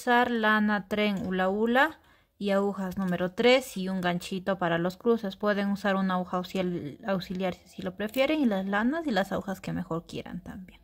usar lana tren hula hula y agujas número 3 y un ganchito para los cruces. Pueden usar una aguja auxiliar, auxiliar si lo prefieren y las lanas y las agujas que mejor quieran también.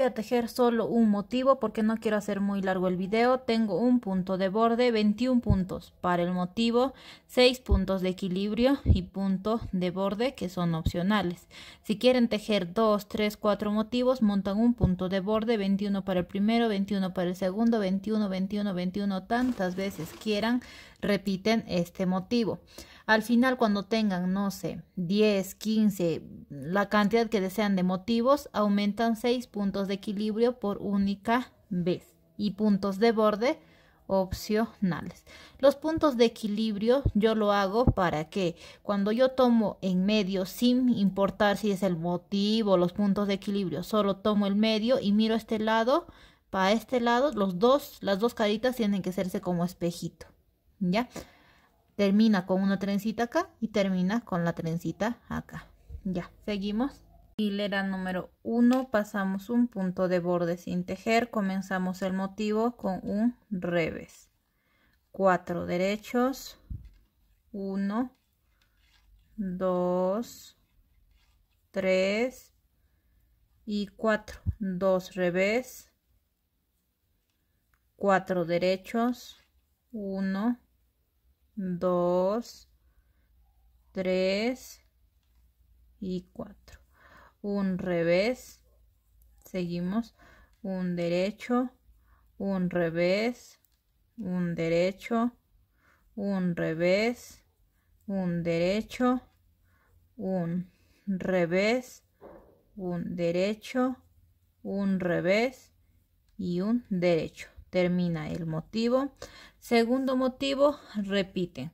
Voy a tejer solo un motivo porque no quiero hacer muy largo el video. Tengo un punto de borde, 21 puntos para el motivo, 6 puntos de equilibrio y punto de borde que son opcionales. Si quieren tejer 2, 3, 4 motivos, montan un punto de borde, 21 para el primero, 21 para el segundo, 21, 21, 21, tantas veces quieran, repiten este motivo. Al final, cuando tengan, no sé, 10, 15, la cantidad que desean de motivos, aumentan 6 puntos de equilibrio por única vez y puntos de borde opcionales. Los puntos de equilibrio yo lo hago para que cuando yo tomo en medio, sin importar si es el motivo, los puntos de equilibrio, solo tomo el medio y miro este lado, para este lado, los dos, las dos caritas tienen que hacerse como espejito, ¿ya? termina con una trencita acá y termina con la trencita acá ya seguimos hilera número 1 pasamos un punto de borde sin tejer comenzamos el motivo con un revés 4 derechos 1 2 3 y 4 2 revés 4 derechos 1 2, 3 y 4. Un revés, seguimos, un derecho, un revés, un derecho, un revés, un derecho, un revés, un derecho, un revés y un derecho termina el motivo. Segundo motivo, repiten.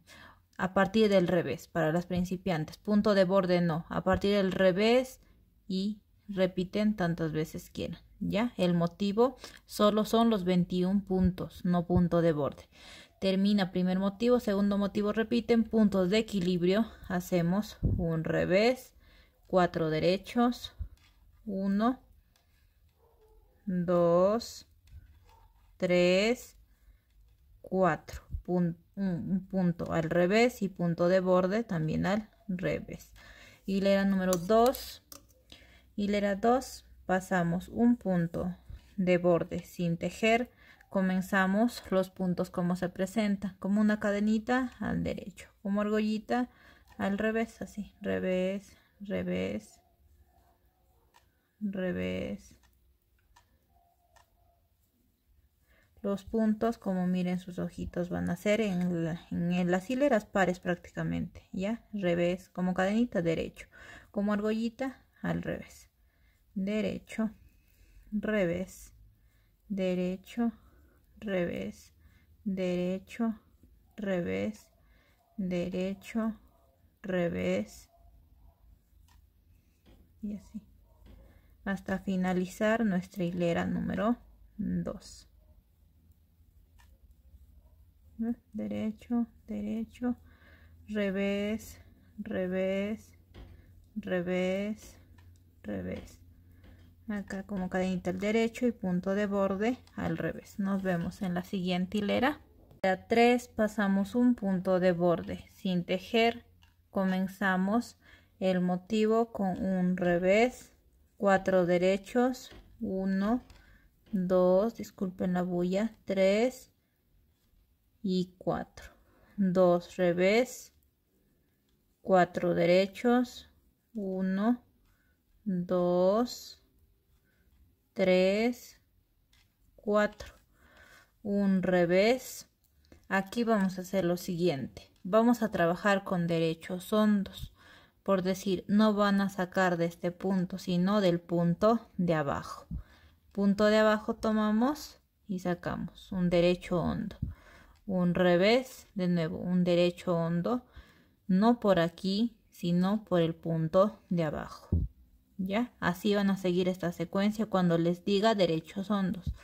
A partir del revés, para las principiantes. Punto de borde no. A partir del revés y repiten tantas veces quieran. ¿Ya? El motivo solo son los 21 puntos, no punto de borde. Termina primer motivo, segundo motivo repiten, puntos de equilibrio. Hacemos un revés, cuatro derechos, uno dos 3, 4. un punto al revés y punto de borde también al revés. Hilera número 2. Hilera 2. Pasamos un punto de borde sin tejer. Comenzamos los puntos como se presenta. Como una cadenita al derecho. Como argollita al revés. Así. Revés, revés, revés, los puntos, como miren sus ojitos van a ser en, las hileras pares prácticamente, ¿ya? Revés, como cadenita derecho, como argollita al revés, derecho, revés, derecho, revés, derecho, revés, derecho, revés, y así, hasta finalizar nuestra hilera número 2 derecho, derecho, revés, revés, revés, revés. Acá como cadenita el derecho y punto de borde al revés. Nos vemos en la siguiente hilera. La 3 pasamos un punto de borde sin tejer. Comenzamos el motivo con un revés, cuatro derechos, uno 2, disculpen la bulla, 3, y 4 2 revés cuatro derechos 1 2 3 4 un revés aquí vamos a hacer lo siguiente vamos a trabajar con derechos hondos por decir no van a sacar de este punto sino del punto de abajo punto de abajo tomamos y sacamos un derecho hondo un revés, de nuevo un derecho hondo, no por aquí, sino por el punto de abajo. ¿Ya? Así van a seguir esta secuencia cuando les diga derechos hondos.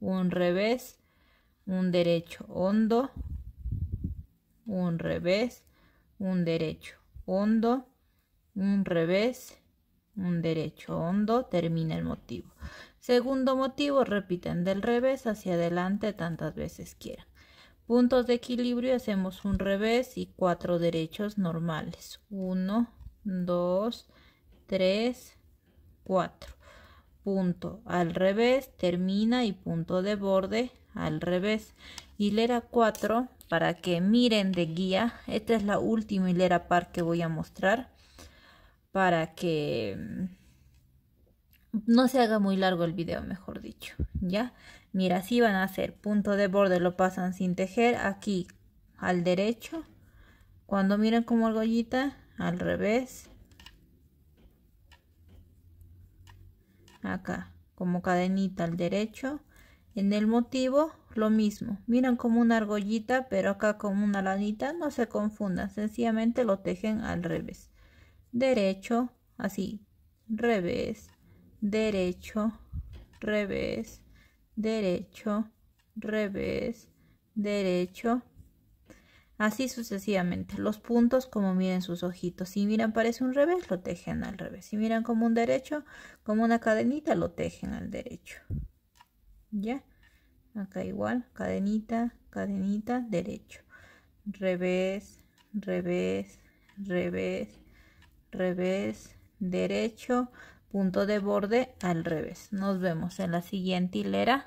Un revés, un derecho hondo, un revés, un derecho hondo, un revés, un derecho hondo, termina el motivo. Segundo motivo, repiten del revés hacia adelante tantas veces quieran puntos de equilibrio hacemos un revés y cuatro derechos normales 1 2 3 4 punto al revés termina y punto de borde al revés hilera 4 para que miren de guía esta es la última hilera par que voy a mostrar para que mm, no se haga muy largo el video mejor dicho ya Mira, así van a hacer. Punto de borde lo pasan sin tejer. Aquí al derecho. Cuando miren como argollita, al revés. Acá, como cadenita al derecho. En el motivo, lo mismo. Miran como una argollita, pero acá como una lanita. No se confundan, sencillamente lo tejen al revés. Derecho, así. Revés, derecho, revés, derecho, revés, derecho, así sucesivamente. Los puntos como miren sus ojitos. Si miran parece un revés, lo tejen al revés. Si miran como un derecho, como una cadenita, lo tejen al derecho. ¿Ya? Acá igual, cadenita, cadenita, derecho. Revés, revés, revés, revés, derecho, punto de borde al revés nos vemos en la siguiente hilera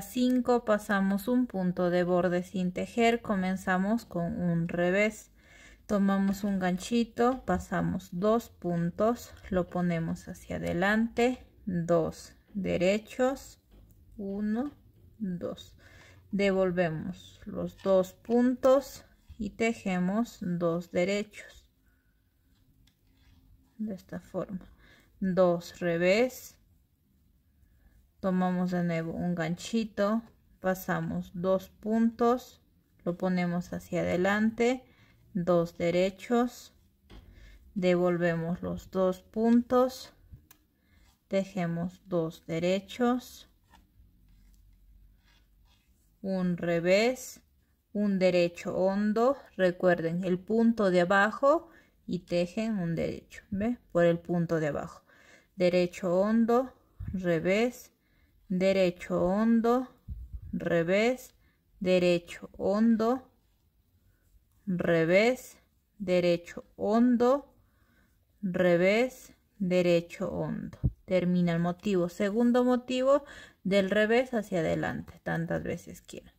5 pasamos un punto de borde sin tejer comenzamos con un revés tomamos un ganchito pasamos dos puntos lo ponemos hacia adelante dos derechos Uno, dos. devolvemos los dos puntos y tejemos dos derechos de esta forma dos revés tomamos de nuevo un ganchito pasamos dos puntos lo ponemos hacia adelante dos derechos devolvemos los dos puntos tejemos dos derechos un revés un derecho hondo recuerden el punto de abajo y tejen un derecho ¿ve? por el punto de abajo derecho hondo, revés, derecho hondo, revés, derecho hondo, revés, derecho hondo, revés, derecho hondo. Termina el motivo. Segundo motivo, del revés hacia adelante, tantas veces quieran.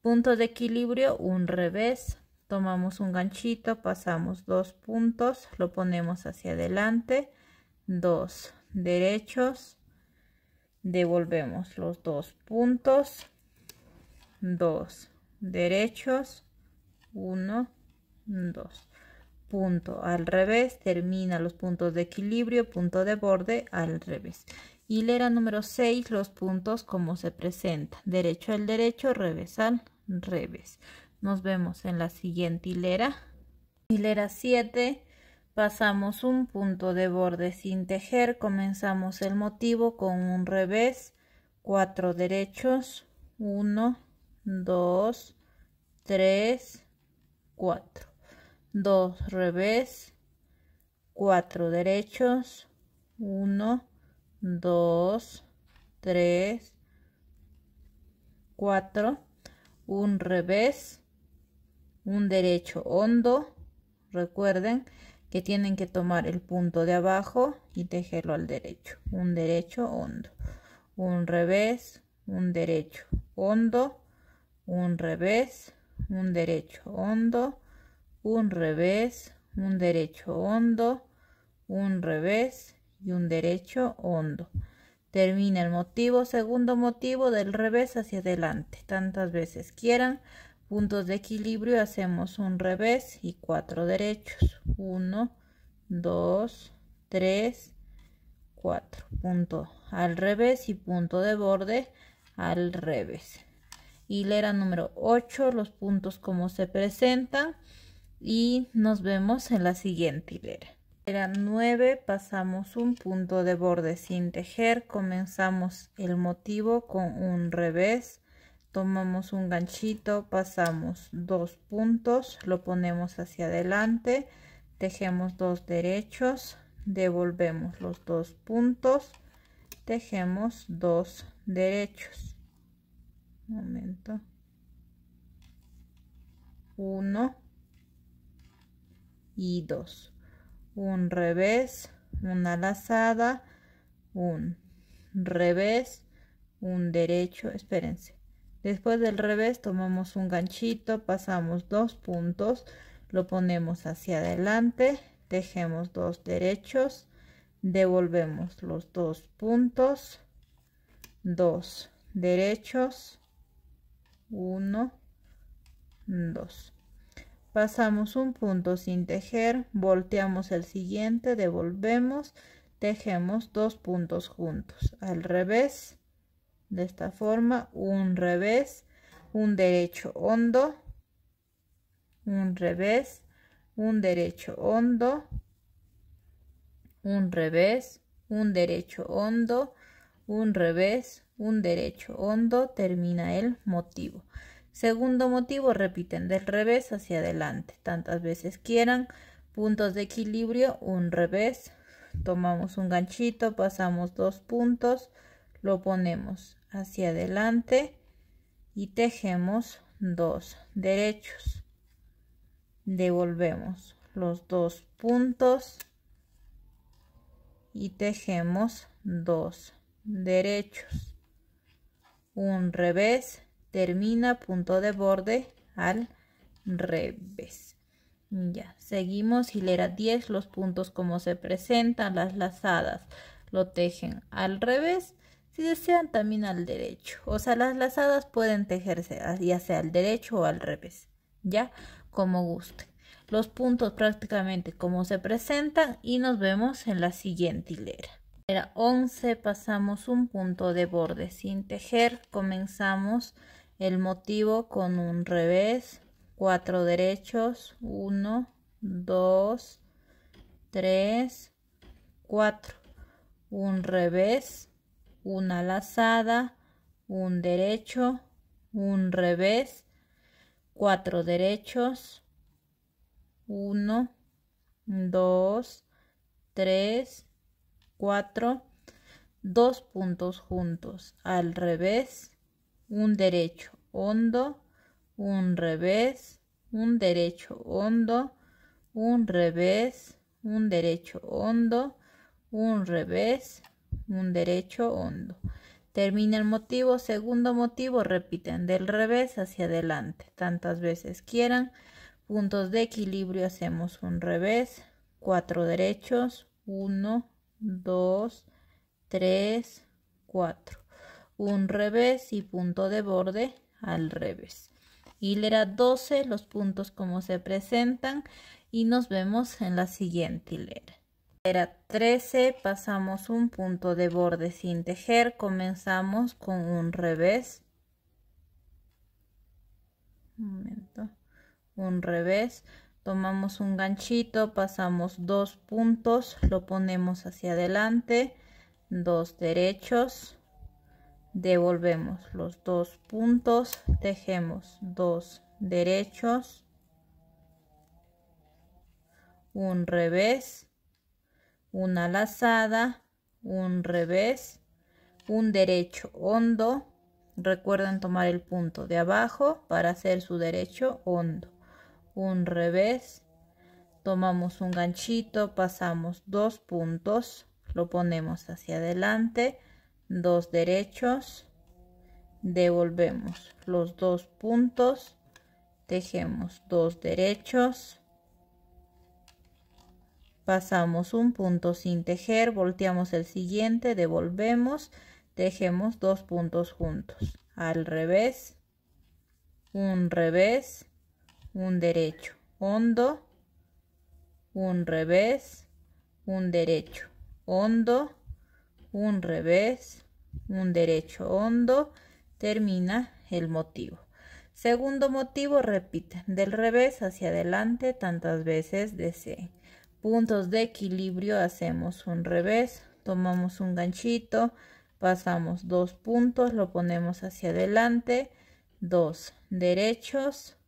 punto de equilibrio, un revés. Tomamos un ganchito, pasamos dos puntos, lo ponemos hacia adelante 2 derechos devolvemos los dos puntos 2 derechos 1 2 punto al revés termina los puntos de equilibrio punto de borde al revés hilera número 6 los puntos como se presenta derecho al derecho revés al revés nos vemos en la siguiente hilera hilera 7 Pasamos un punto de borde sin tejer, comenzamos el motivo con un revés, 4 derechos, 1, 2, 3, 4, 2 revés, 4 derechos, 1, 2, 3, 4, un revés, un derecho hondo, recuerden, que tienen que tomar el punto de abajo y tejerlo al derecho un derecho hondo un revés un derecho hondo un revés un derecho hondo un revés un derecho hondo un revés y un derecho hondo termina el motivo segundo motivo del revés hacia adelante tantas veces quieran puntos de equilibrio hacemos un revés y cuatro derechos 1 2 3 4 punto al revés y punto de borde al revés hilera número 8 los puntos como se presentan y nos vemos en la siguiente hilera hilera 9 pasamos un punto de borde sin tejer comenzamos el motivo con un revés tomamos un ganchito pasamos dos puntos lo ponemos hacia adelante tejemos dos derechos devolvemos los dos puntos tejemos dos derechos un momento uno y dos un revés una lazada un revés un derecho espérense Después del revés tomamos un ganchito, pasamos dos puntos, lo ponemos hacia adelante, tejemos dos derechos, devolvemos los dos puntos, dos derechos, uno, dos. Pasamos un punto sin tejer, volteamos el siguiente, devolvemos, tejemos dos puntos juntos, al revés, de esta forma un revés un derecho hondo un revés un derecho hondo un revés un derecho hondo un revés un derecho hondo termina el motivo segundo motivo repiten del revés hacia adelante tantas veces quieran puntos de equilibrio un revés tomamos un ganchito pasamos dos puntos lo ponemos hacia adelante y tejemos dos derechos devolvemos los dos puntos y tejemos dos derechos un revés termina punto de borde al revés ya seguimos hilera 10 los puntos como se presentan las lazadas lo tejen al revés si desean también al derecho. O sea, las lazadas pueden tejerse, ah, ya sea al derecho o al revés. Ya, como guste Los puntos prácticamente como se presentan y nos vemos en la siguiente hilera. era 11 pasamos un punto de borde sin tejer. Comenzamos el motivo con un revés, cuatro derechos, 1, 2, 3, 4, un revés, una lazada, un derecho, un revés, cuatro derechos, uno, dos, tres, cuatro, dos puntos juntos, al revés, un derecho hondo, un revés, un derecho hondo, un revés, un derecho hondo, un revés, un derecho hondo. Termina el motivo, segundo motivo, repiten del revés hacia adelante, tantas veces quieran. Puntos de equilibrio, hacemos un revés, cuatro derechos, uno, dos, tres, cuatro. Un revés y punto de borde al revés. Hilera 12, los puntos como se presentan y nos vemos en la siguiente hilera era 13, pasamos un punto de borde sin tejer, comenzamos con un revés, un, un revés, tomamos un ganchito, pasamos dos puntos, lo ponemos hacia adelante, dos derechos, devolvemos los dos puntos, tejemos dos derechos, un revés, una lazada, un revés, un derecho hondo. Recuerden tomar el punto de abajo para hacer su derecho hondo. Un revés, tomamos un ganchito, pasamos dos puntos, lo ponemos hacia adelante, dos derechos, devolvemos los dos puntos, tejemos dos derechos, pasamos un punto sin tejer, volteamos el siguiente, devolvemos, tejemos dos puntos juntos, al revés, un revés, un derecho, hondo, un revés, un derecho, hondo, un revés, un derecho, hondo, termina el motivo. Segundo motivo, repite del revés hacia adelante tantas veces deseen puntos de equilibrio hacemos un revés tomamos un ganchito pasamos dos puntos lo ponemos hacia adelante dos derechos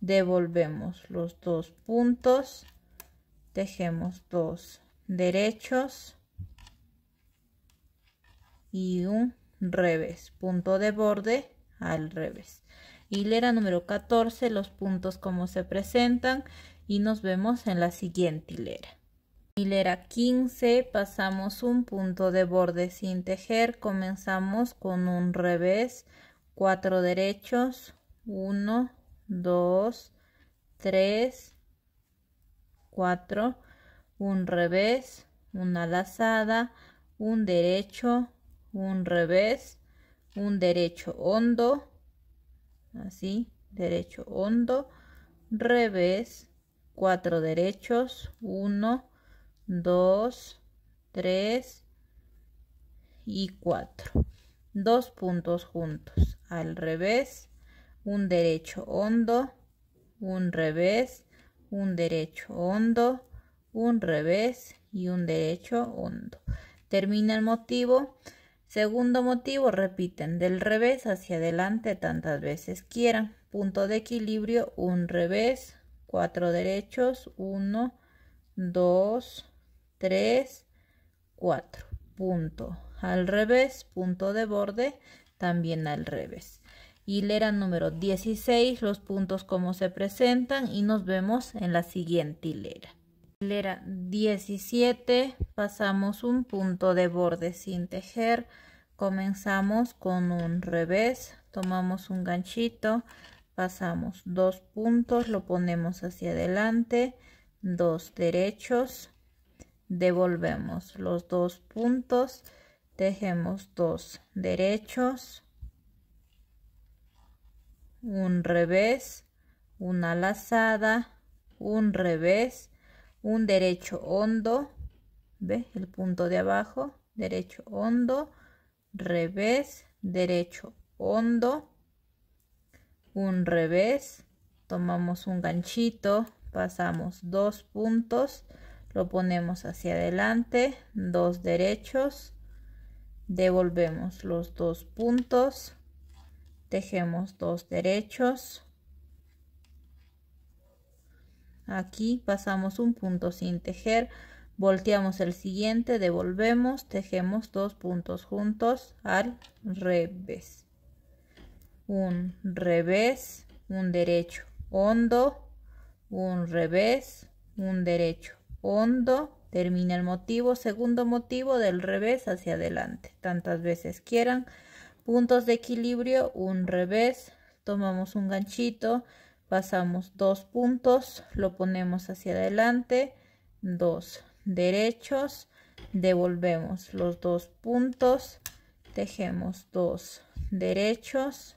devolvemos los dos puntos tejemos dos derechos y un revés punto de borde al revés hilera número 14 los puntos como se presentan y nos vemos en la siguiente hilera. Hilera 15, pasamos un punto de borde sin tejer, comenzamos con un revés, 4 derechos, 1, 2, 3, 4, un revés, una lazada, un derecho, un revés, un derecho hondo, así, derecho hondo, revés, cuatro derechos, uno dos tres y cuatro Dos puntos juntos, al revés, un derecho hondo, un revés, un derecho hondo, un revés y un derecho hondo. Termina el motivo. Segundo motivo, repiten del revés hacia adelante tantas veces quieran. Punto de equilibrio, un revés, cuatro derechos, 1, 2, 3, 4, punto al revés, punto de borde también al revés. Hilera número 16, los puntos como se presentan y nos vemos en la siguiente hilera. Hilera 17, pasamos un punto de borde sin tejer, comenzamos con un revés, tomamos un ganchito, pasamos dos puntos lo ponemos hacia adelante dos derechos devolvemos los dos puntos tejemos dos derechos un revés una lazada un revés un derecho hondo ve el punto de abajo derecho hondo revés derecho hondo un revés tomamos un ganchito pasamos dos puntos lo ponemos hacia adelante dos derechos devolvemos los dos puntos tejemos dos derechos aquí pasamos un punto sin tejer volteamos el siguiente devolvemos tejemos dos puntos juntos al revés un revés, un derecho, hondo, un revés, un derecho, hondo, termina el motivo, segundo motivo del revés hacia adelante, tantas veces quieran, puntos de equilibrio, un revés, tomamos un ganchito, pasamos dos puntos, lo ponemos hacia adelante, dos derechos, devolvemos los dos puntos, tejemos dos derechos,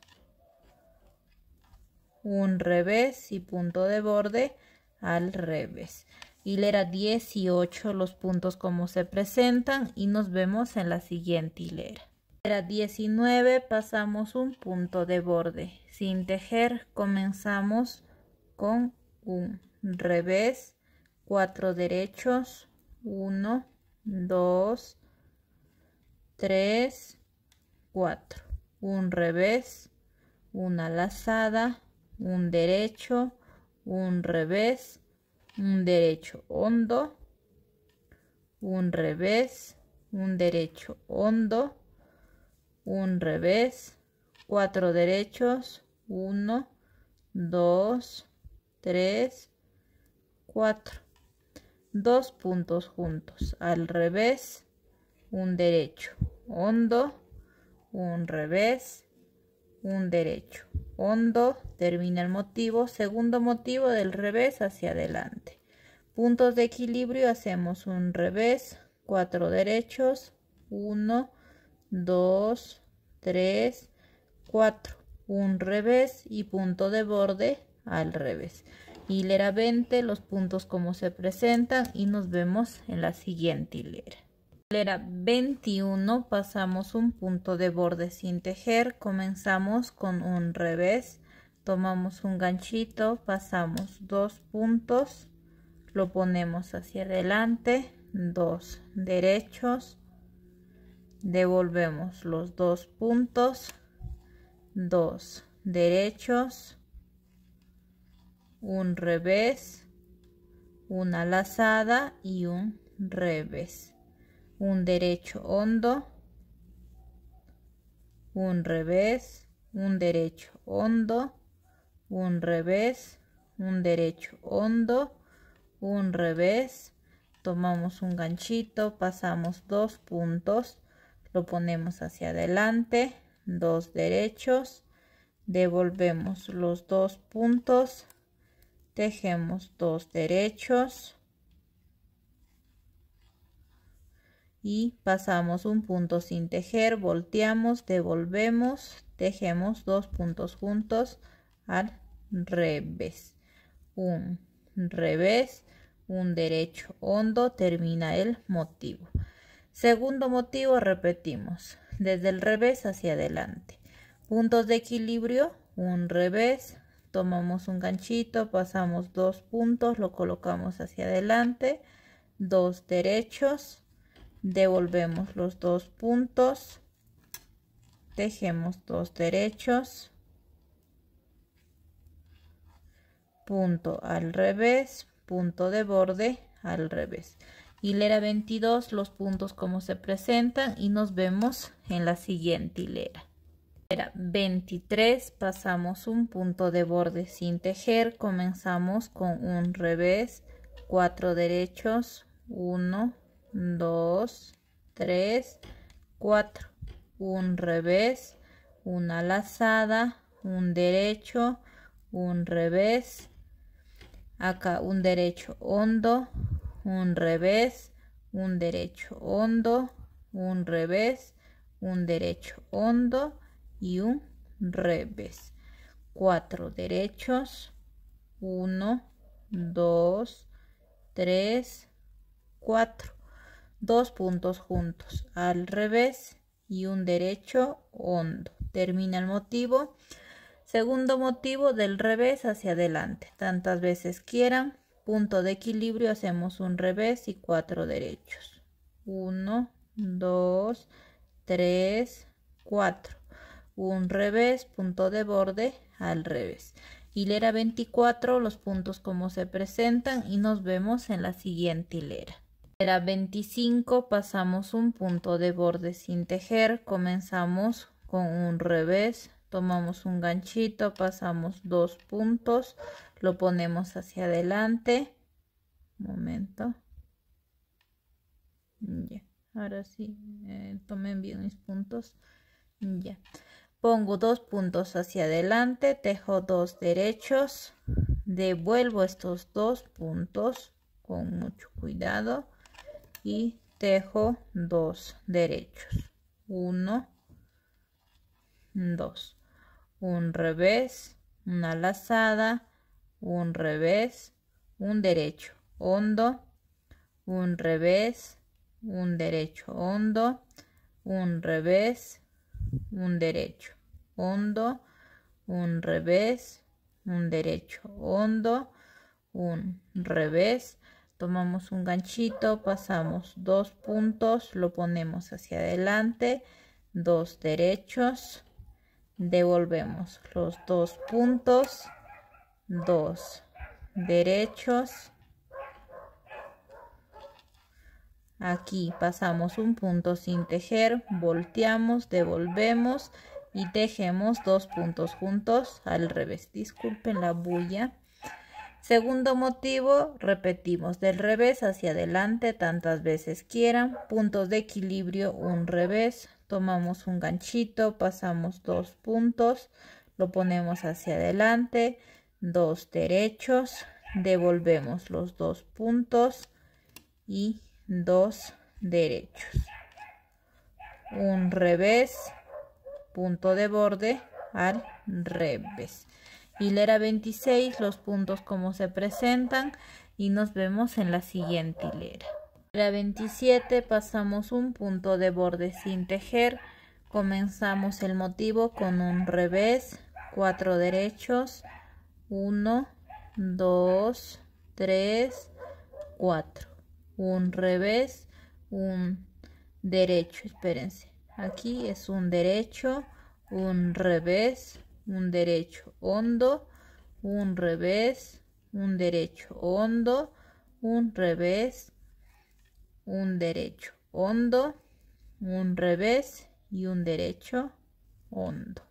un revés y punto de borde al revés. Hilera 18 los puntos como se presentan y nos vemos en la siguiente hilera. Hilera 19 pasamos un punto de borde. Sin tejer comenzamos con un revés, cuatro derechos, 1, 2, 3, 4. Un revés, una lazada, un derecho, un revés, un derecho hondo, un revés, un derecho hondo, un revés, cuatro derechos, uno, dos, tres, cuatro. Dos puntos juntos, al revés, un derecho hondo, un revés, un derecho. Hondo termina el motivo. Segundo motivo del revés hacia adelante. Puntos de equilibrio hacemos un revés, cuatro derechos, uno dos tres cuatro Un revés y punto de borde al revés. Hilera 20, los puntos como se presentan y nos vemos en la siguiente hilera. 21 pasamos un punto de borde sin tejer, comenzamos con un revés, tomamos un ganchito, pasamos dos puntos, lo ponemos hacia adelante, dos derechos, devolvemos los dos puntos, dos derechos, un revés, una lazada y un revés un derecho hondo, un revés, un derecho hondo, un revés, un derecho hondo, un revés, tomamos un ganchito, pasamos dos puntos, lo ponemos hacia adelante, dos derechos, devolvemos los dos puntos, tejemos dos derechos, y pasamos un punto sin tejer, volteamos, devolvemos, tejemos dos puntos juntos al revés. Un revés, un derecho hondo, termina el motivo. Segundo motivo, repetimos, desde el revés hacia adelante. Puntos de equilibrio, un revés, tomamos un ganchito, pasamos dos puntos, lo colocamos hacia adelante, dos derechos, devolvemos los dos puntos tejemos dos derechos punto al revés punto de borde al revés hilera 22 los puntos como se presentan y nos vemos en la siguiente hilera 23 pasamos un punto de borde sin tejer comenzamos con un revés cuatro derechos uno 2, 3, 4. Un revés, una lazada, un derecho, un revés. Acá un derecho hondo, un revés, un derecho hondo, un revés, un derecho hondo y un revés. Cuatro derechos, uno dos tres cuatro dos puntos juntos al revés y un derecho hondo termina el motivo segundo motivo del revés hacia adelante tantas veces quieran punto de equilibrio hacemos un revés y cuatro derechos 1 2 3 4 un revés punto de borde al revés hilera 24 los puntos como se presentan y nos vemos en la siguiente hilera era 25, pasamos un punto de borde sin tejer, comenzamos con un revés, tomamos un ganchito, pasamos dos puntos, lo ponemos hacia adelante, momento, ya, ahora sí, eh, tomen bien mis puntos, ya, pongo dos puntos hacia adelante, tejo dos derechos, devuelvo estos dos puntos con mucho cuidado, y tejo dos derechos uno dos un revés una lazada un revés un derecho hondo un revés un derecho hondo un revés un derecho hondo un revés un derecho hondo un revés tomamos un ganchito pasamos dos puntos lo ponemos hacia adelante dos derechos devolvemos los dos puntos dos derechos aquí pasamos un punto sin tejer volteamos devolvemos y tejemos dos puntos juntos al revés disculpen la bulla Segundo motivo, repetimos del revés hacia adelante tantas veces quieran. Puntos de equilibrio, un revés. Tomamos un ganchito, pasamos dos puntos, lo ponemos hacia adelante, dos derechos, devolvemos los dos puntos y dos derechos. Un revés, punto de borde al revés. Hilera 26, los puntos como se presentan y nos vemos en la siguiente hilera. Hilera 27, pasamos un punto de borde sin tejer. Comenzamos el motivo con un revés, 4 derechos, 1, 2, 3, 4. Un revés, un derecho, espérense. Aquí es un derecho, un revés, un derecho, hondo, un revés, un derecho, hondo, un revés, un derecho, hondo, un revés y un derecho, hondo.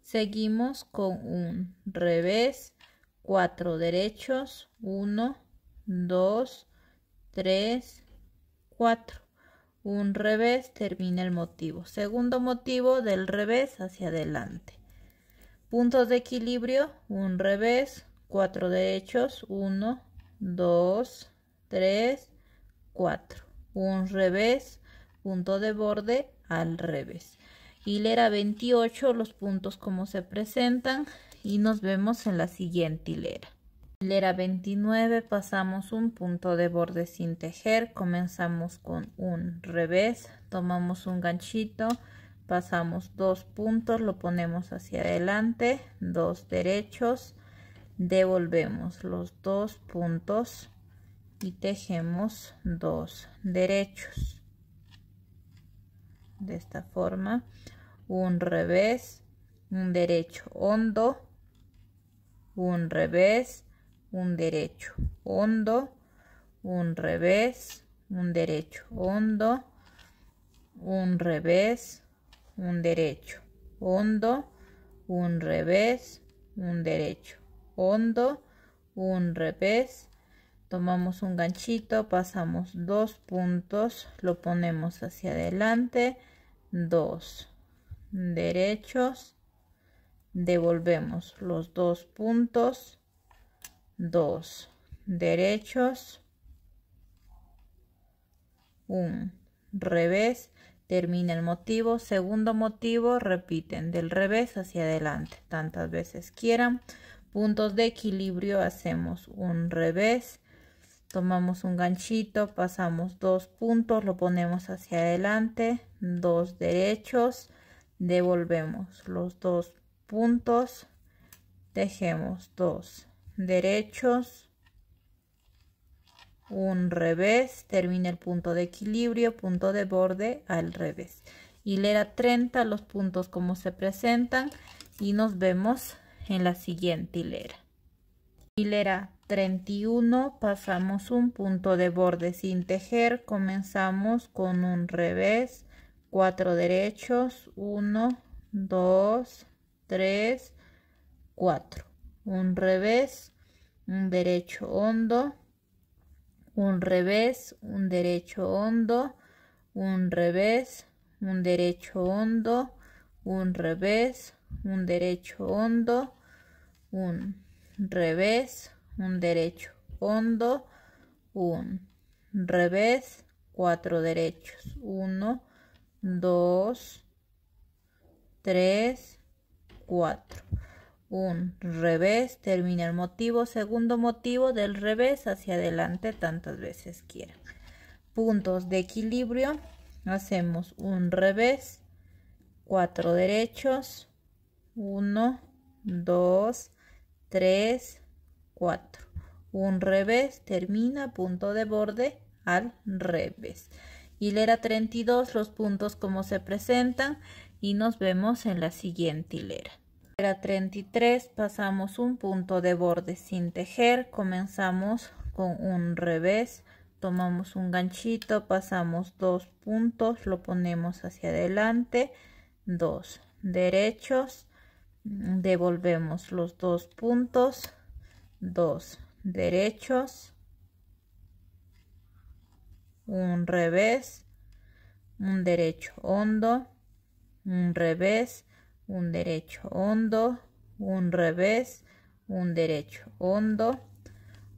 Seguimos con un revés, cuatro derechos, uno, dos, tres, cuatro. Un revés termina el motivo. Segundo motivo del revés hacia adelante. Puntos de equilibrio, un revés, cuatro derechos, uno dos tres cuatro Un revés, punto de borde al revés. Hilera 28, los puntos como se presentan y nos vemos en la siguiente hilera. Hilera 29 pasamos un punto de borde sin tejer, comenzamos con un revés, tomamos un ganchito, pasamos dos puntos lo ponemos hacia adelante dos derechos devolvemos los dos puntos y tejemos dos derechos de esta forma un revés un derecho hondo un revés un derecho hondo un revés un derecho hondo un revés un derecho. Hondo, un revés, un derecho. Hondo, un revés. Tomamos un ganchito, pasamos dos puntos, lo ponemos hacia adelante, dos derechos, devolvemos los dos puntos, dos derechos, un revés, termina el motivo, segundo motivo, repiten del revés hacia adelante, tantas veces quieran. Puntos de equilibrio, hacemos un revés, tomamos un ganchito, pasamos dos puntos, lo ponemos hacia adelante, dos derechos, devolvemos los dos puntos, tejemos dos derechos, un revés, termina el punto de equilibrio, punto de borde al revés. Hilera 30, los puntos como se presentan y nos vemos en la siguiente hilera. Hilera 31, pasamos un punto de borde sin tejer, comenzamos con un revés, 4 derechos, 1, 2, 3, 4. Un revés, un derecho hondo, un revés, un derecho hondo, un revés, un derecho hondo, un revés, un derecho hondo, un revés, un derecho hondo, un revés, cuatro derechos, uno, dos, tres, cuatro un revés termina el motivo, segundo motivo del revés hacia adelante tantas veces quieran. Puntos de equilibrio, hacemos un revés, cuatro derechos, uno, dos, tres, cuatro. Un revés termina punto de borde al revés. Hilera 32, los puntos como se presentan y nos vemos en la siguiente hilera. Era 33, pasamos un punto de borde sin tejer, comenzamos con un revés, tomamos un ganchito, pasamos dos puntos, lo ponemos hacia adelante, dos derechos, devolvemos los dos puntos, dos derechos, un revés, un derecho hondo, un revés, un derecho hondo, un revés, un derecho hondo,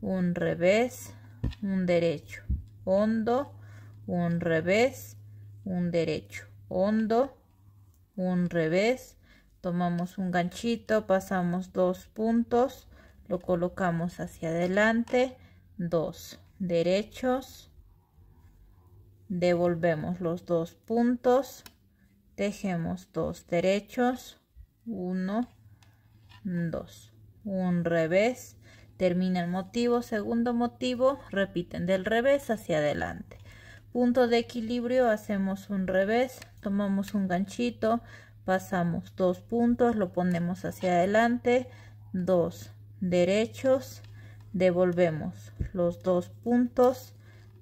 un revés, un derecho hondo, un revés, un derecho hondo, un revés. Tomamos un ganchito, pasamos dos puntos, lo colocamos hacia adelante, dos derechos, devolvemos los dos puntos, tejemos dos derechos uno dos un revés termina el motivo segundo motivo repiten del revés hacia adelante punto de equilibrio hacemos un revés tomamos un ganchito pasamos dos puntos lo ponemos hacia adelante dos derechos devolvemos los dos puntos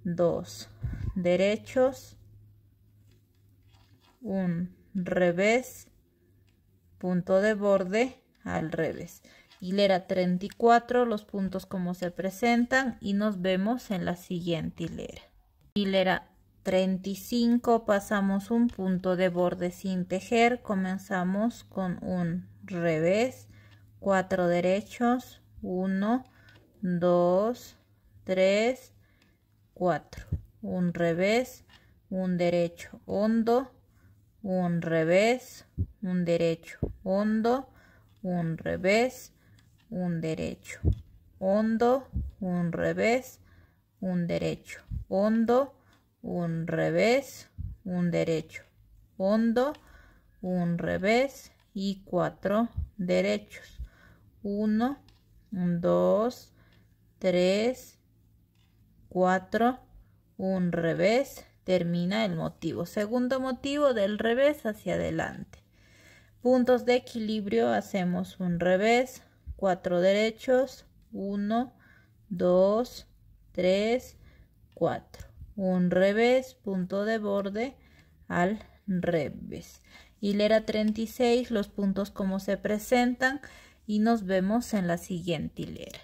dos derechos un revés, punto de borde al revés. Hilera 34, los puntos como se presentan y nos vemos en la siguiente hilera. Hilera 35 pasamos un punto de borde sin tejer comenzamos con un revés cuatro derechos 1 2 3 4 un revés un derecho hondo un revés, un derecho, hondo, un revés, un derecho, hondo, un revés, un derecho, hondo, un revés, un derecho, hondo, un revés y cuatro derechos. uno dos tres cuatro, un revés termina el motivo. Segundo motivo, del revés hacia adelante. Puntos de equilibrio, hacemos un revés, cuatro derechos, uno, dos, tres, cuatro. Un revés, punto de borde al revés. Hilera 36, los puntos como se presentan y nos vemos en la siguiente hilera.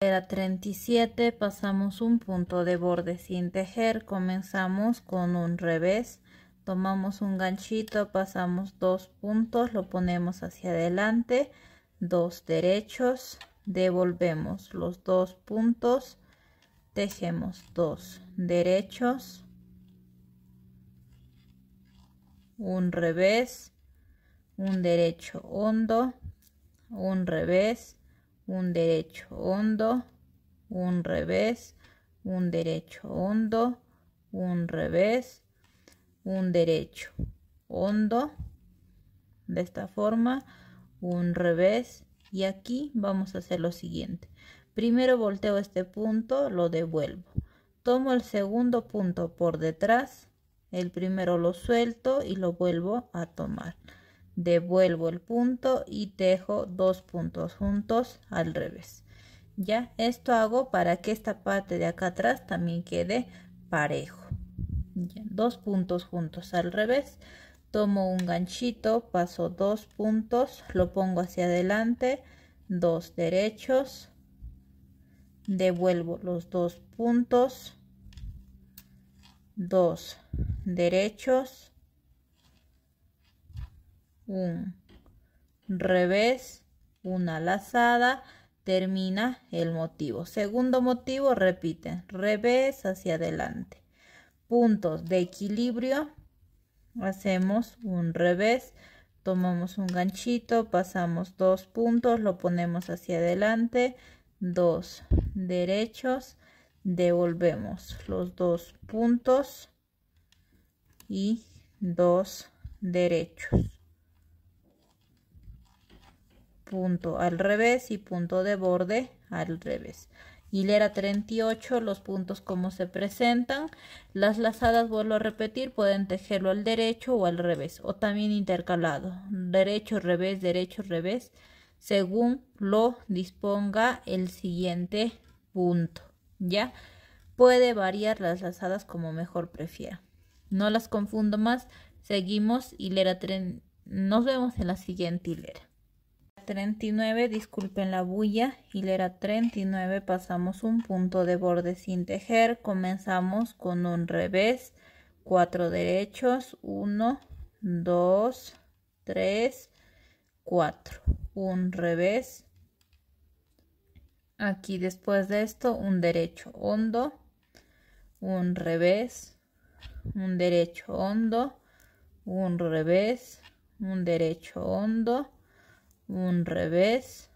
Era 37, pasamos un punto de borde sin tejer, comenzamos con un revés, tomamos un ganchito, pasamos dos puntos, lo ponemos hacia adelante, dos derechos, devolvemos los dos puntos, tejemos dos derechos, un revés, un derecho hondo, un revés, un derecho hondo, un revés, un derecho hondo, un revés, un derecho hondo, de esta forma, un revés y aquí vamos a hacer lo siguiente. Primero volteo este punto, lo devuelvo. Tomo el segundo punto por detrás, el primero lo suelto y lo vuelvo a tomar devuelvo el punto y tejo dos puntos juntos al revés ya esto hago para que esta parte de acá atrás también quede parejo dos puntos juntos al revés tomo un ganchito paso dos puntos lo pongo hacia adelante dos derechos devuelvo los dos puntos dos derechos un revés, una lazada, termina el motivo. Segundo motivo, repiten, revés hacia adelante. Puntos de equilibrio, hacemos un revés, tomamos un ganchito, pasamos dos puntos, lo ponemos hacia adelante, dos derechos, devolvemos los dos puntos y dos derechos punto al revés y punto de borde al revés. Hilera 38, los puntos como se presentan. Las lazadas, vuelvo a repetir, pueden tejerlo al derecho o al revés, o también intercalado. Derecho, revés, derecho, revés, según lo disponga el siguiente punto. ¿Ya? Puede variar las lazadas como mejor prefiera. No las confundo más. Seguimos hilera no Nos vemos en la siguiente hilera. 39, disculpen la bulla, hilera 39, pasamos un punto de borde sin tejer, comenzamos con un revés, 4 derechos, 1, 2, 3, 4, un revés, aquí después de esto un derecho hondo, un revés, un derecho hondo, un revés, un derecho hondo, un revés,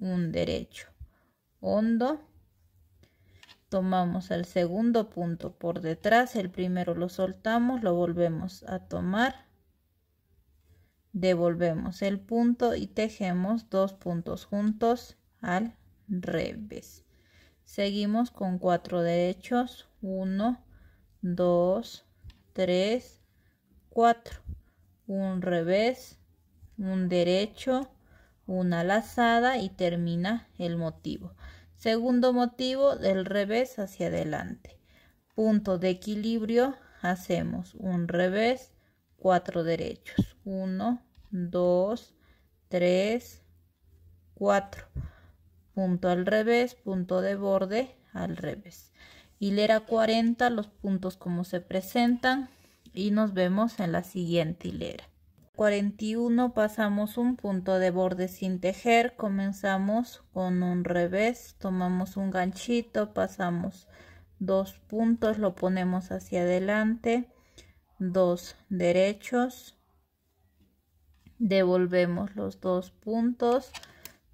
un derecho, hondo. Tomamos el segundo punto por detrás, el primero lo soltamos, lo volvemos a tomar, devolvemos el punto y tejemos dos puntos juntos al revés. Seguimos con cuatro derechos, uno dos tres cuatro un revés, un derecho, una lazada y termina el motivo. Segundo motivo, del revés hacia adelante. Punto de equilibrio, hacemos un revés, cuatro derechos. uno dos tres cuatro Punto al revés, punto de borde al revés. Hilera 40, los puntos como se presentan y nos vemos en la siguiente hilera. 41 pasamos un punto de borde sin tejer, comenzamos con un revés, tomamos un ganchito, pasamos dos puntos, lo ponemos hacia adelante, dos derechos, devolvemos los dos puntos,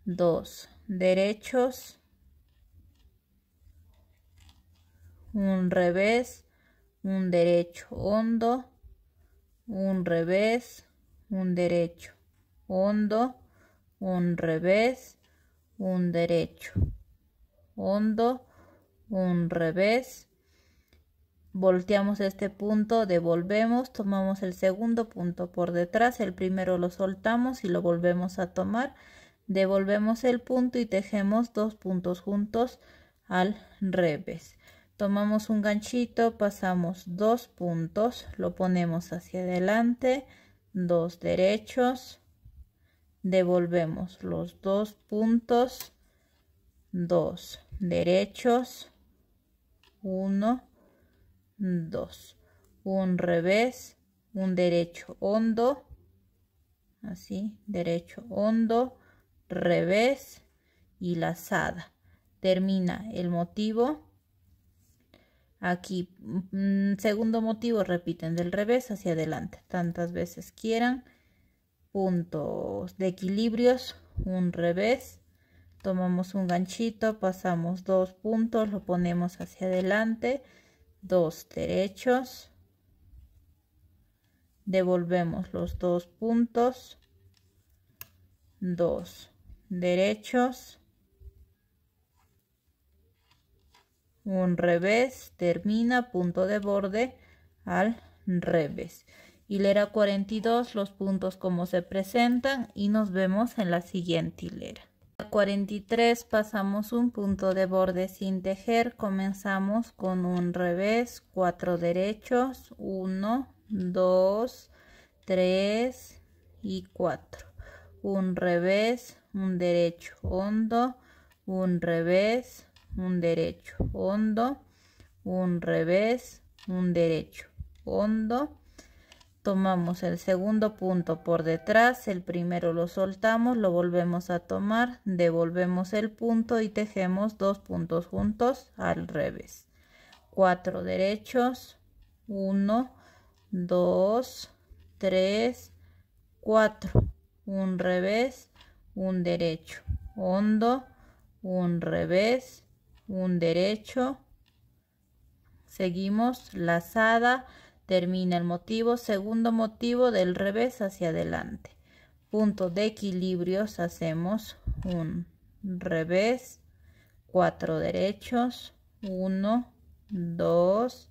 dos derechos, un revés, un derecho hondo, un revés, un derecho. Hondo, un revés, un derecho. Hondo, un revés. Volteamos este punto, devolvemos, tomamos el segundo punto por detrás, el primero lo soltamos y lo volvemos a tomar. Devolvemos el punto y tejemos dos puntos juntos al revés. Tomamos un ganchito, pasamos dos puntos, lo ponemos hacia adelante, dos derechos, devolvemos los dos puntos, dos derechos, uno, dos, un revés, un derecho hondo, así, derecho hondo, revés y lazada. Termina el motivo Aquí, mm, segundo motivo, repiten del revés hacia adelante, tantas veces quieran. Puntos de equilibrios, un revés. Tomamos un ganchito, pasamos dos puntos, lo ponemos hacia adelante, dos derechos. Devolvemos los dos puntos, dos derechos un revés, termina, punto de borde al revés. Hilera 42, los puntos como se presentan y nos vemos en la siguiente hilera. 43 pasamos un punto de borde sin tejer, comenzamos con un revés, cuatro derechos, 1, 2, 3 y 4. Un revés, un derecho hondo, un revés, un derecho, hondo, un revés, un derecho, hondo. Tomamos el segundo punto por detrás, el primero lo soltamos, lo volvemos a tomar, devolvemos el punto y tejemos dos puntos juntos al revés. Cuatro derechos, uno dos tres cuatro un revés, un derecho, hondo, un revés, un derecho seguimos lazada termina el motivo segundo motivo del revés hacia adelante punto de equilibrio hacemos un revés cuatro derechos 1 2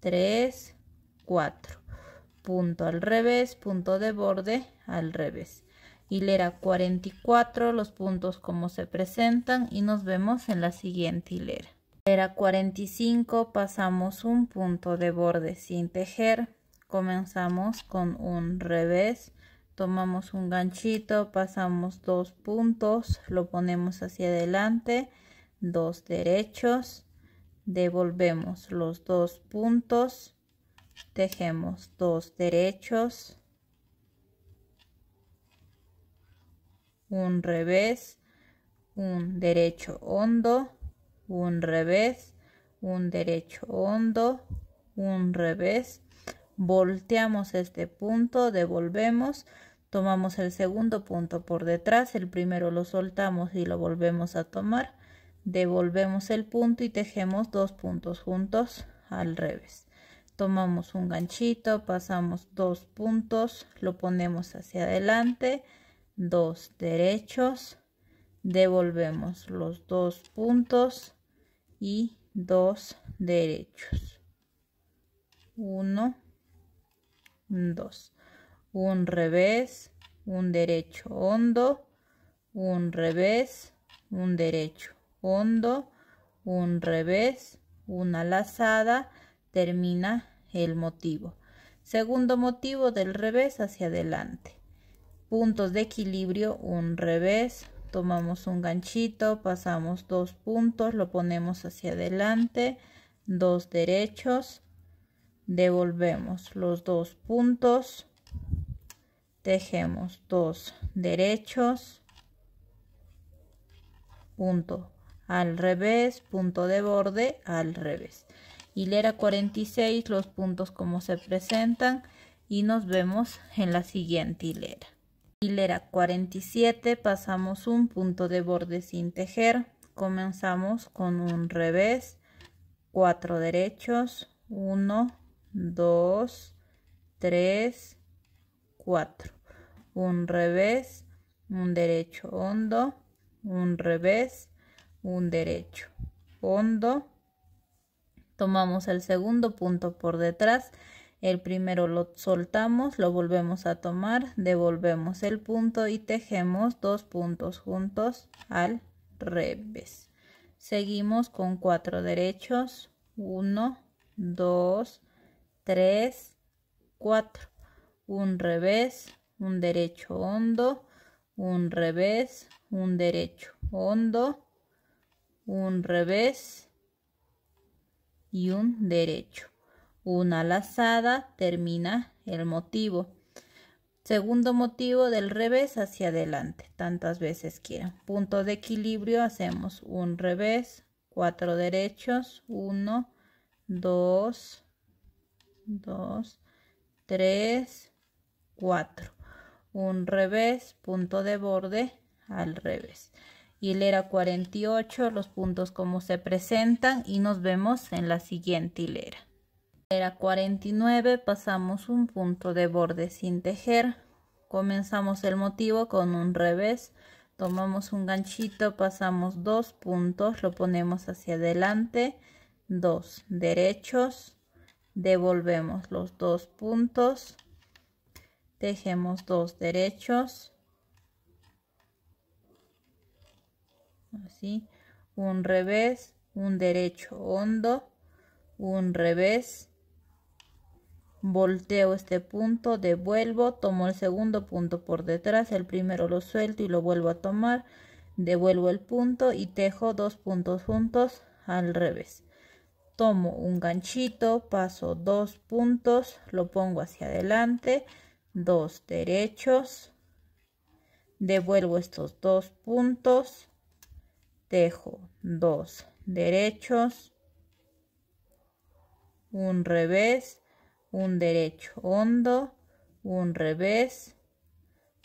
3 4 punto al revés punto de borde al revés hilera 44 los puntos como se presentan y nos vemos en la siguiente hilera. Hilera 45 pasamos un punto de borde sin tejer, comenzamos con un revés, tomamos un ganchito, pasamos dos puntos, lo ponemos hacia adelante, dos derechos, devolvemos los dos puntos, tejemos dos derechos, un revés, un derecho hondo, un revés, un derecho hondo, un revés. Volteamos este punto, devolvemos, tomamos el segundo punto por detrás, el primero lo soltamos y lo volvemos a tomar, devolvemos el punto y tejemos dos puntos juntos al revés. Tomamos un ganchito, pasamos dos puntos, lo ponemos hacia adelante, dos derechos devolvemos los dos puntos y dos derechos uno dos un revés un derecho hondo un revés un derecho hondo un revés una lazada termina el motivo segundo motivo del revés hacia adelante puntos de equilibrio, un revés, tomamos un ganchito, pasamos dos puntos, lo ponemos hacia adelante, dos derechos, devolvemos los dos puntos, tejemos dos derechos, punto al revés, punto de borde al revés. Hilera 46, los puntos como se presentan y nos vemos en la siguiente hilera. Hilera 47 pasamos un punto de borde sin tejer. Comenzamos con un revés, 4 derechos, 1, 2, 3, 4. Un revés, un derecho hondo, un revés, un derecho hondo. Tomamos el segundo punto por detrás el primero lo soltamos, lo volvemos a tomar, devolvemos el punto y tejemos dos puntos juntos al revés. Seguimos con cuatro derechos, uno dos tres cuatro Un revés, un derecho hondo, un revés, un derecho hondo, un revés y un derecho una lazada, termina el motivo. Segundo motivo del revés hacia adelante, tantas veces quieran. Punto de equilibrio, hacemos un revés, cuatro derechos, uno, dos, dos, tres, cuatro. Un revés, punto de borde al revés. Hilera 48, los puntos como se presentan y nos vemos en la siguiente hilera. Era 49, pasamos un punto de borde sin tejer, comenzamos el motivo con un revés, tomamos un ganchito, pasamos dos puntos, lo ponemos hacia adelante, dos derechos, devolvemos los dos puntos, tejemos dos derechos, así, un revés, un derecho hondo, un revés, volteo este punto, devuelvo, tomo el segundo punto por detrás, el primero lo suelto y lo vuelvo a tomar, devuelvo el punto y tejo dos puntos juntos al revés. Tomo un ganchito, paso dos puntos, lo pongo hacia adelante, dos derechos, devuelvo estos dos puntos, tejo dos derechos, un revés, un derecho hondo, un revés,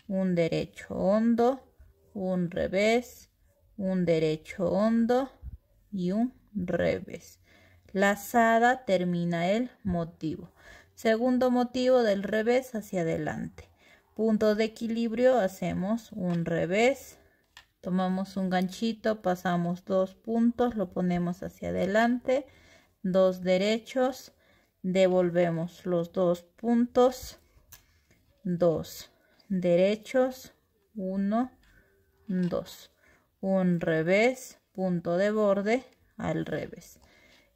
un derecho hondo, un revés, un derecho hondo y un revés. Lazada termina el motivo. Segundo motivo del revés hacia adelante. Punto de equilibrio hacemos un revés. Tomamos un ganchito, pasamos dos puntos, lo ponemos hacia adelante, dos derechos, devolvemos los dos puntos dos derechos 1 2 un revés punto de borde al revés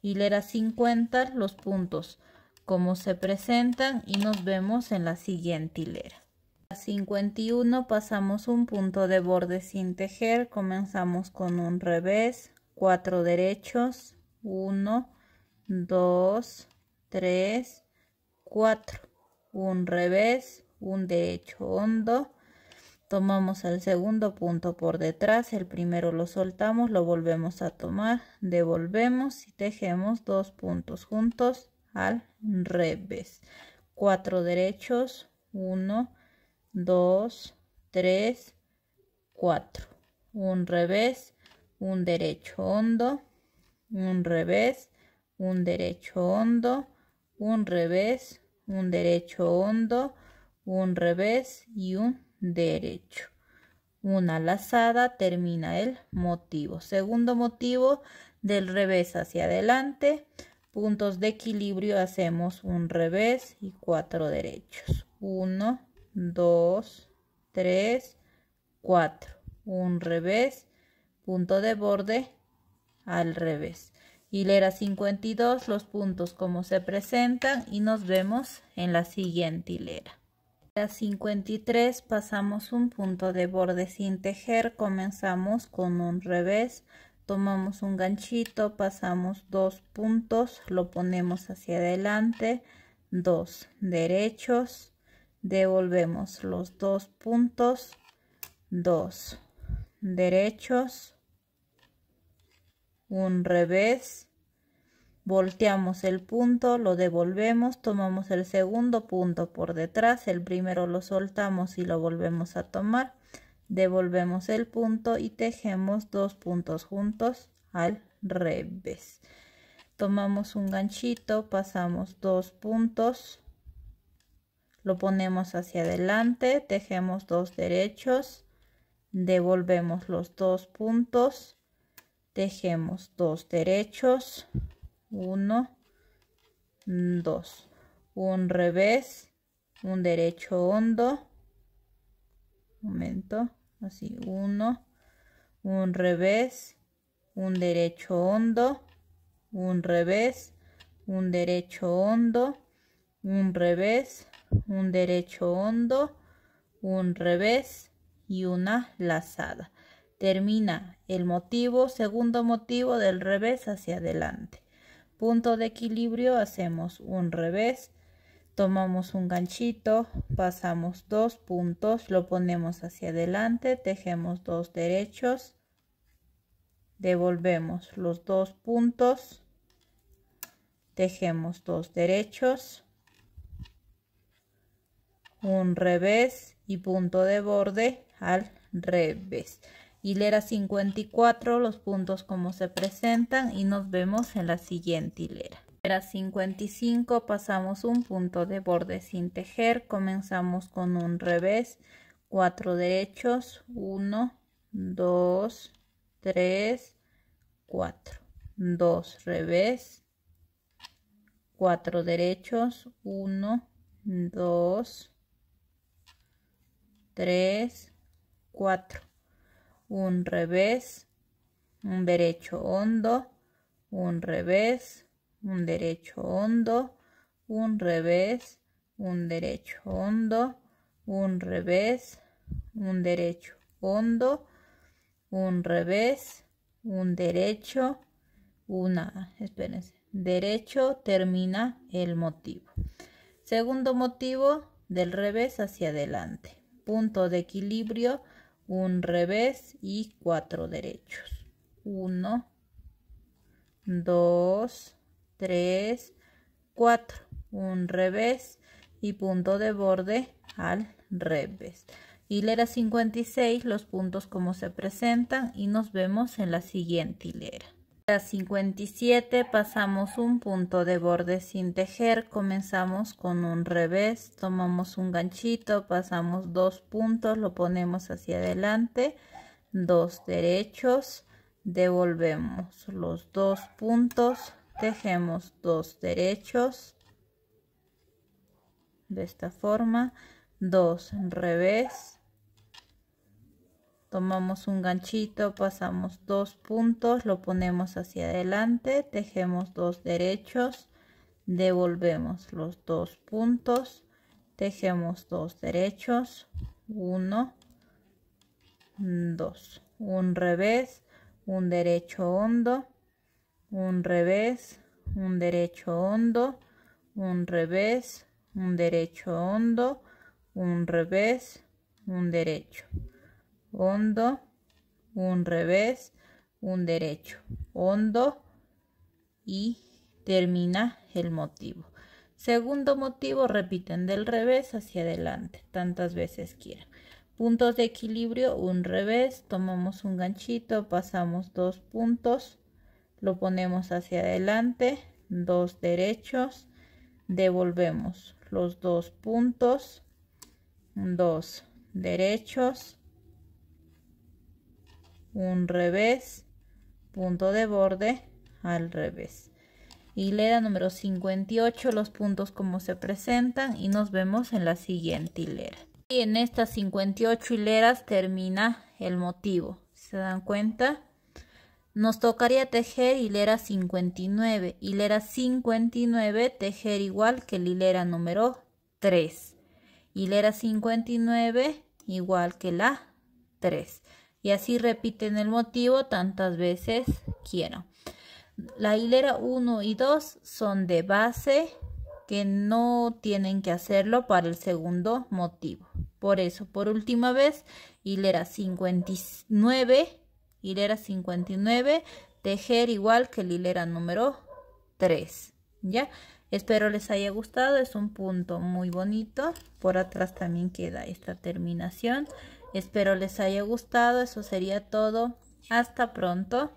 hilera 50 los puntos como se presentan y nos vemos en la siguiente hilera a 51 pasamos un punto de borde sin tejer comenzamos con un revés 4 derechos 1 2 3, 4. Un revés, un derecho hondo. Tomamos el segundo punto por detrás, el primero lo soltamos, lo volvemos a tomar, devolvemos y tejemos dos puntos juntos al revés. cuatro derechos, 1, 2, tres cuatro Un revés, un derecho hondo, un revés, un derecho hondo, un revés, un derecho hondo, un revés y un derecho. Una lazada termina el motivo. Segundo motivo, del revés hacia adelante. Puntos de equilibrio hacemos un revés y cuatro derechos. 1, 2, 3, 4. Un revés, punto de borde al revés hilera 52 los puntos como se presentan y nos vemos en la siguiente hilera. La 53 pasamos un punto de borde sin tejer, comenzamos con un revés, tomamos un ganchito, pasamos dos puntos, lo ponemos hacia adelante, dos derechos, devolvemos los dos puntos, dos derechos, un revés, volteamos el punto, lo devolvemos, tomamos el segundo punto por detrás, el primero lo soltamos y lo volvemos a tomar, devolvemos el punto y tejemos dos puntos juntos al revés. Tomamos un ganchito, pasamos dos puntos, lo ponemos hacia adelante, tejemos dos derechos, devolvemos los dos puntos, Dejemos dos derechos, uno, dos, un revés, un derecho hondo, momento, así, uno, un revés, un derecho hondo, un revés, un derecho hondo, un revés, un derecho hondo, un revés y una lazada. Termina el motivo, segundo motivo del revés hacia adelante. Punto de equilibrio, hacemos un revés, tomamos un ganchito, pasamos dos puntos, lo ponemos hacia adelante, tejemos dos derechos, devolvemos los dos puntos, tejemos dos derechos, un revés y punto de borde al revés hilera 54 los puntos como se presentan y nos vemos en la siguiente hilera hilera 55 pasamos un punto de borde sin tejer comenzamos con un revés 4 derechos 1 2 3 4 2 revés 4 derechos 1 2 3 4 un revés, un derecho hondo, un revés, un derecho hondo, un revés, un derecho hondo, un revés, un derecho hondo, un revés, un derecho, una, espérense, derecho termina el motivo. Segundo motivo, del revés hacia adelante. Punto de equilibrio un revés y cuatro derechos. 1, 2, 3, 4. Un revés y punto de borde al revés. Hilera 56, los puntos como se presentan y nos vemos en la siguiente hilera. 57 pasamos un punto de borde sin tejer, comenzamos con un revés, tomamos un ganchito, pasamos dos puntos, lo ponemos hacia adelante, dos derechos, devolvemos los dos puntos, tejemos dos derechos, de esta forma, dos revés, tomamos un ganchito pasamos dos puntos lo ponemos hacia adelante tejemos dos derechos devolvemos los dos puntos tejemos dos derechos uno dos un revés un derecho hondo un revés un derecho hondo un revés un derecho hondo un revés un derecho hondo, un revés, un derecho, hondo y termina el motivo. Segundo motivo, repiten del revés hacia adelante, tantas veces quieran. Puntos de equilibrio, un revés, tomamos un ganchito, pasamos dos puntos, lo ponemos hacia adelante, dos derechos, devolvemos los dos puntos, dos derechos, un revés, punto de borde al revés. Hilera número 58, los puntos como se presentan y nos vemos en la siguiente hilera. Y en estas 58 hileras termina el motivo. ¿Se dan cuenta? Nos tocaría tejer hilera 59. Hilera 59 tejer igual que la hilera número 3. Hilera 59 igual que la 3 y así repiten el motivo tantas veces quiero La hilera 1 y 2 son de base que no tienen que hacerlo para el segundo motivo. Por eso, por última vez, hilera 59, hilera 59, tejer igual que la hilera número 3. ¿Ya? Espero les haya gustado, es un punto muy bonito. Por atrás también queda esta terminación. Espero les haya gustado. Eso sería todo. Hasta pronto.